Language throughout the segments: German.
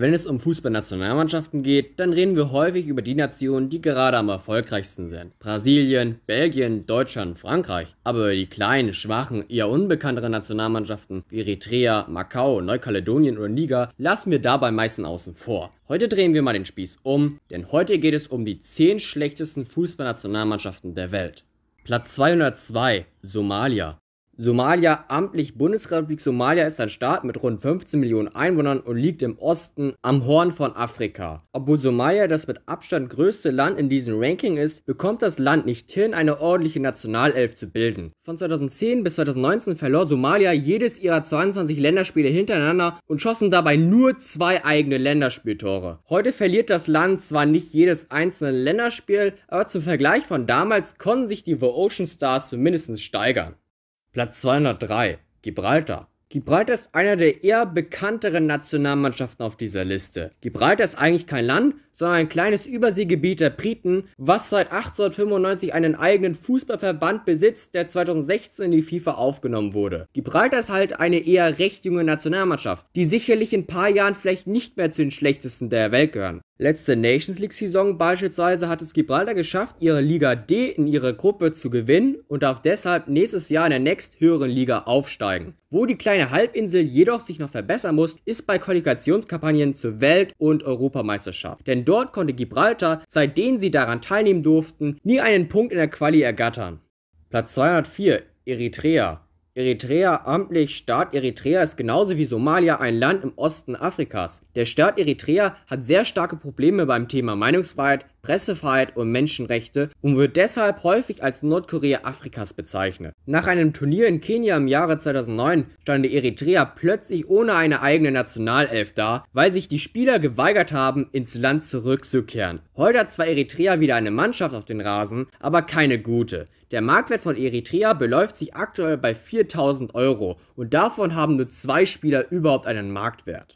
Wenn es um Fußballnationalmannschaften geht, dann reden wir häufig über die Nationen, die gerade am erfolgreichsten sind. Brasilien, Belgien, Deutschland, Frankreich. Aber über die kleinen, schwachen, eher unbekannteren Nationalmannschaften wie Eritrea, Macau, Neukaledonien oder Niger lassen wir dabei meistens außen vor. Heute drehen wir mal den Spieß um, denn heute geht es um die 10 schlechtesten Fußballnationalmannschaften der Welt. Platz 202 Somalia. Somalia amtlich Bundesrepublik Somalia ist ein Staat mit rund 15 Millionen Einwohnern und liegt im Osten am Horn von Afrika. Obwohl Somalia das mit Abstand größte Land in diesem Ranking ist, bekommt das Land nicht hin, eine ordentliche Nationalelf zu bilden. Von 2010 bis 2019 verlor Somalia jedes ihrer 22 Länderspiele hintereinander und schossen dabei nur zwei eigene Länderspieltore. Heute verliert das Land zwar nicht jedes einzelne Länderspiel, aber zum Vergleich von damals konnten sich die The Ocean Stars zumindest steigern. Platz 203 Gibraltar. Gibraltar ist einer der eher bekannteren Nationalmannschaften auf dieser Liste. Gibraltar ist eigentlich kein Land, sondern ein kleines Überseegebiet der Briten, was seit 1895 einen eigenen Fußballverband besitzt, der 2016 in die FIFA aufgenommen wurde. Gibraltar ist halt eine eher recht junge Nationalmannschaft, die sicherlich in ein paar Jahren vielleicht nicht mehr zu den schlechtesten der Welt gehören. Letzte Nations League-Saison beispielsweise hat es Gibraltar geschafft, ihre Liga D in ihrer Gruppe zu gewinnen und darf deshalb nächstes Jahr in der nächsthöheren Liga aufsteigen. Wo die kleine Halbinsel jedoch sich noch verbessern muss, ist bei Qualifikationskampagnen zur Welt- und Europameisterschaft. Denn dort konnte Gibraltar, seitdem sie daran teilnehmen durften, nie einen Punkt in der Quali ergattern. Platz 204 Eritrea Eritrea amtlich Staat Eritrea ist genauso wie Somalia ein Land im Osten Afrikas. Der Staat Eritrea hat sehr starke Probleme beim Thema Meinungsfreiheit, Pressefreiheit und Menschenrechte und wird deshalb häufig als Nordkorea Afrikas bezeichnet. Nach einem Turnier in Kenia im Jahre 2009 stand die Eritrea plötzlich ohne eine eigene Nationalelf da, weil sich die Spieler geweigert haben, ins Land zurückzukehren. Heute hat zwar Eritrea wieder eine Mannschaft auf den Rasen, aber keine gute. Der Marktwert von Eritrea beläuft sich aktuell bei 4000 Euro und davon haben nur zwei Spieler überhaupt einen Marktwert.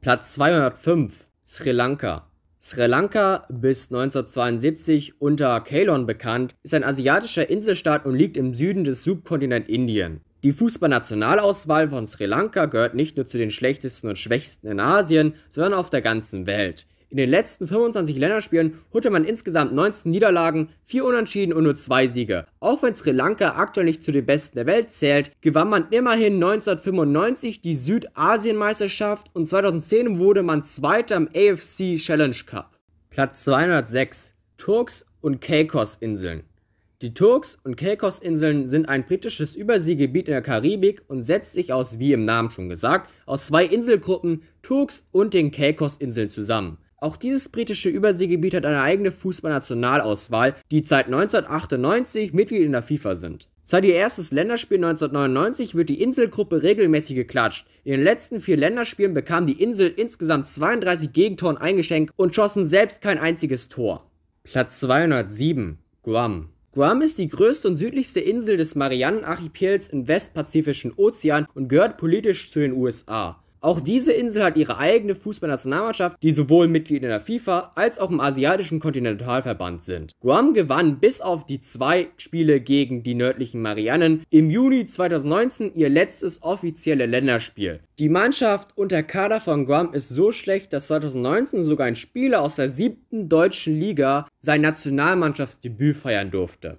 Platz 205 Sri Lanka Sri Lanka, bis 1972 unter Ceylon bekannt, ist ein asiatischer Inselstaat und liegt im Süden des Subkontinent Indien. Die Fußballnationalauswahl von Sri Lanka gehört nicht nur zu den schlechtesten und schwächsten in Asien, sondern auf der ganzen Welt. In den letzten 25 Länderspielen holte man insgesamt 19 Niederlagen, 4 Unentschieden und nur 2 Siege. Auch wenn Sri Lanka aktuell nicht zu den besten der Welt zählt, gewann man immerhin 1995 die Südasienmeisterschaft und 2010 wurde man Zweiter im AFC Challenge Cup. Platz 206 Turks und Caicos-Inseln. Die Turks- und Caicos-Inseln sind ein britisches Überseegebiet in der Karibik und setzt sich aus, wie im Namen schon gesagt, aus zwei Inselgruppen, Turks und den Caicos-Inseln zusammen. Auch dieses britische Überseegebiet hat eine eigene Fußballnationalauswahl, die seit 1998 Mitglied in der FIFA sind. Seit ihr erstes Länderspiel 1999 wird die Inselgruppe regelmäßig geklatscht. In den letzten vier Länderspielen bekam die Insel insgesamt 32 Gegentoren eingeschenkt und schossen selbst kein einziges Tor. Platz 207 Guam Guam ist die größte und südlichste Insel des Mariannenarchipels im westpazifischen Ozean und gehört politisch zu den USA. Auch diese Insel hat ihre eigene Fußballnationalmannschaft, die sowohl Mitglied in der FIFA als auch im asiatischen Kontinentalverband sind. Guam gewann bis auf die zwei Spiele gegen die nördlichen Marianen im Juni 2019 ihr letztes offizielle Länderspiel. Die Mannschaft und der Kader von Guam ist so schlecht, dass 2019 sogar ein Spieler aus der siebten deutschen Liga sein Nationalmannschaftsdebüt feiern durfte.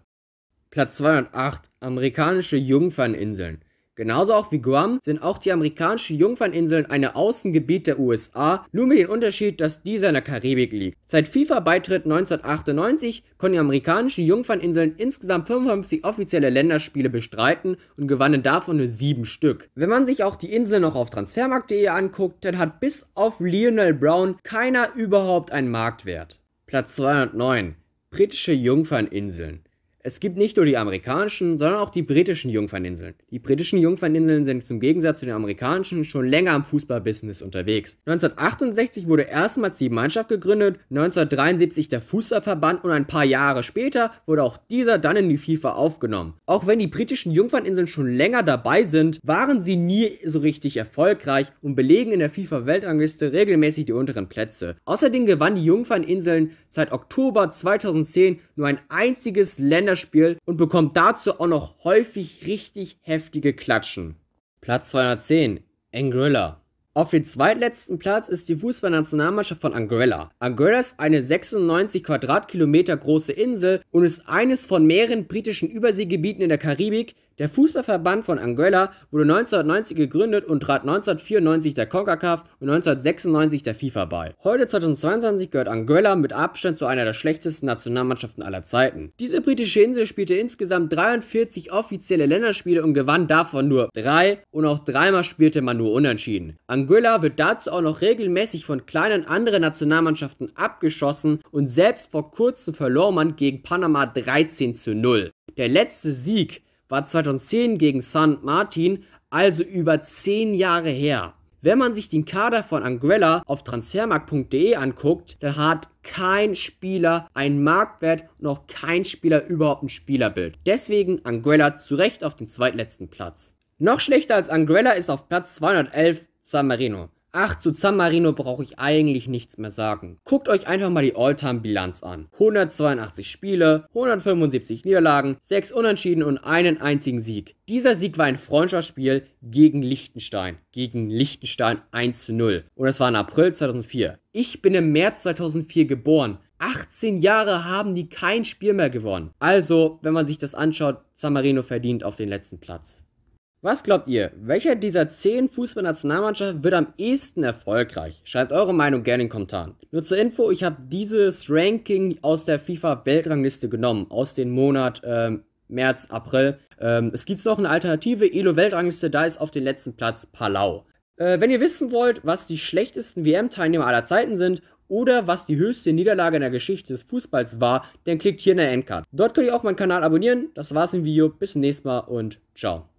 Platz und 208 Amerikanische Jungferninseln. Genauso auch wie Guam sind auch die amerikanischen Jungferninseln ein Außengebiet der USA, nur mit dem Unterschied, dass dieser in der Karibik liegt. Seit FIFA-Beitritt 1998 konnten die amerikanischen Jungferninseln insgesamt 55 offizielle Länderspiele bestreiten und gewannen davon nur 7 Stück. Wenn man sich auch die Insel noch auf transfermarkt.de anguckt, dann hat bis auf Lionel Brown keiner überhaupt einen Marktwert. Platz 209 Britische Jungferninseln es gibt nicht nur die amerikanischen, sondern auch die britischen Jungferninseln. Die britischen Jungferninseln sind zum Gegensatz zu den amerikanischen schon länger am Fußballbusiness unterwegs. 1968 wurde erstmals die Mannschaft gegründet, 1973 der Fußballverband und ein paar Jahre später wurde auch dieser dann in die FIFA aufgenommen. Auch wenn die britischen Jungferninseln schon länger dabei sind, waren sie nie so richtig erfolgreich und belegen in der FIFA-Weltrangliste regelmäßig die unteren Plätze. Außerdem gewann die Jungferninseln seit Oktober 2010 nur ein einziges Länder Kinderspiel und bekommt dazu auch noch häufig richtig heftige Klatschen. Platz 210, Anguilla. Auf dem zweitletzten Platz ist die Fußballnationalmannschaft von Anguilla. Anguilla ist eine 96 Quadratkilometer große Insel und ist eines von mehreren britischen Überseegebieten in der Karibik, der Fußballverband von Anguilla wurde 1990 gegründet und trat 1994 der CONCACAF und 1996 der FIFA bei. Heute 2022 gehört Anguilla mit Abstand zu einer der schlechtesten Nationalmannschaften aller Zeiten. Diese britische Insel spielte insgesamt 43 offizielle Länderspiele und gewann davon nur drei und auch dreimal spielte man nur unentschieden. Anguilla wird dazu auch noch regelmäßig von kleinen anderen Nationalmannschaften abgeschossen und selbst vor kurzem verlor man gegen Panama 13 zu 0. Der letzte Sieg war 2010 gegen San Martin, also über 10 Jahre her. Wenn man sich den Kader von Anguilla auf transfermarkt.de anguckt, dann hat kein Spieler einen Marktwert, noch kein Spieler überhaupt ein Spielerbild. Deswegen Anguilla zu Recht auf dem zweitletzten Platz. Noch schlechter als Anguilla ist auf Platz 211 San Marino. Ach, zu San Marino brauche ich eigentlich nichts mehr sagen. Guckt euch einfach mal die All-Time-Bilanz an. 182 Spiele, 175 Niederlagen, 6 Unentschieden und einen einzigen Sieg. Dieser Sieg war ein Freundschaftsspiel gegen Liechtenstein. Gegen Liechtenstein 1 zu 0. Und das war im April 2004. Ich bin im März 2004 geboren. 18 Jahre haben die kein Spiel mehr gewonnen. Also, wenn man sich das anschaut, San Marino verdient auf den letzten Platz. Was glaubt ihr, welcher dieser zehn Fußballnationalmannschaften wird am ehesten erfolgreich? Schreibt eure Meinung gerne in den Kommentaren. Nur zur Info, ich habe dieses Ranking aus der FIFA-Weltrangliste genommen, aus dem Monat ähm, März, April. Ähm, es gibt noch eine alternative ELO-Weltrangliste, da ist auf dem letzten Platz Palau. Äh, wenn ihr wissen wollt, was die schlechtesten WM-Teilnehmer aller Zeiten sind oder was die höchste Niederlage in der Geschichte des Fußballs war, dann klickt hier in der Endcard. Dort könnt ihr auch meinen Kanal abonnieren. Das war's im Video. Bis zum nächsten Mal und ciao.